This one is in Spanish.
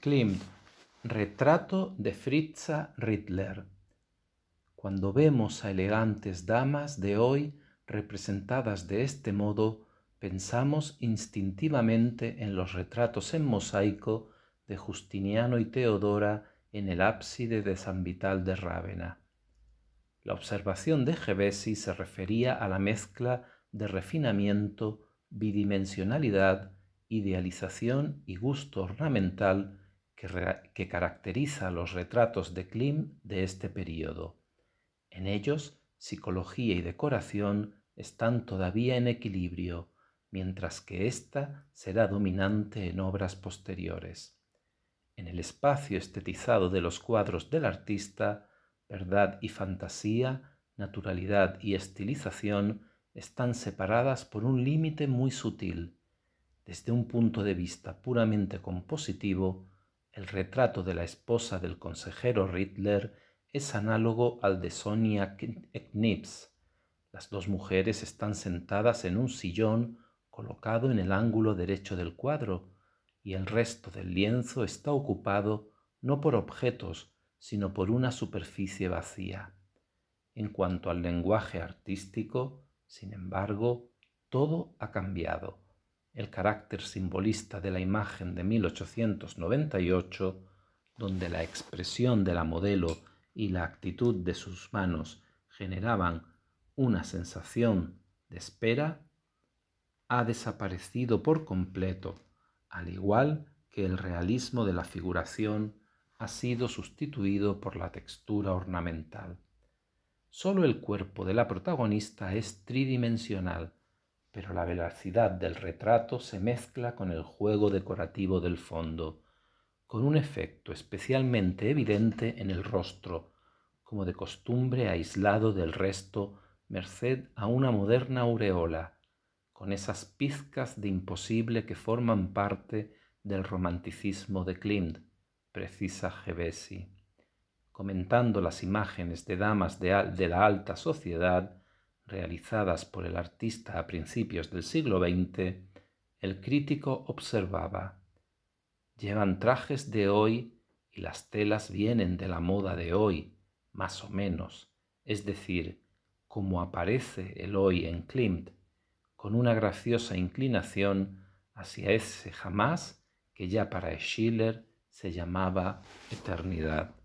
Klimt, retrato de Fritza Rittler. Cuando vemos a elegantes damas de hoy representadas de este modo, pensamos instintivamente en los retratos en mosaico de Justiniano y Teodora en el ábside de San Vital de Rávena. La observación de Gevesi se refería a la mezcla de refinamiento, bidimensionalidad, idealización y gusto ornamental que, caracteriza los retratos de Klim de este periodo. En ellos, psicología y decoración están todavía en equilibrio, mientras que ésta será dominante en obras posteriores. En el espacio estetizado de los cuadros del artista, verdad y fantasía, naturalidad y estilización están separadas por un límite muy sutil. Desde un punto de vista puramente compositivo, el retrato de la esposa del consejero Ridler es análogo al de Sonia Knips. Las dos mujeres están sentadas en un sillón colocado en el ángulo derecho del cuadro y el resto del lienzo está ocupado no por objetos, sino por una superficie vacía. En cuanto al lenguaje artístico, sin embargo, todo ha cambiado el carácter simbolista de la imagen de 1898, donde la expresión de la modelo y la actitud de sus manos generaban una sensación de espera, ha desaparecido por completo, al igual que el realismo de la figuración ha sido sustituido por la textura ornamental. Solo el cuerpo de la protagonista es tridimensional, pero la velocidad del retrato se mezcla con el juego decorativo del fondo, con un efecto especialmente evidente en el rostro, como de costumbre aislado del resto, merced a una moderna aureola, con esas pizcas de imposible que forman parte del romanticismo de Klimt, precisa Gevesi. Comentando las imágenes de damas de la alta sociedad, realizadas por el artista a principios del siglo XX, el crítico observaba, llevan trajes de hoy y las telas vienen de la moda de hoy, más o menos, es decir, como aparece el hoy en Klimt, con una graciosa inclinación hacia ese jamás que ya para Schiller se llamaba eternidad.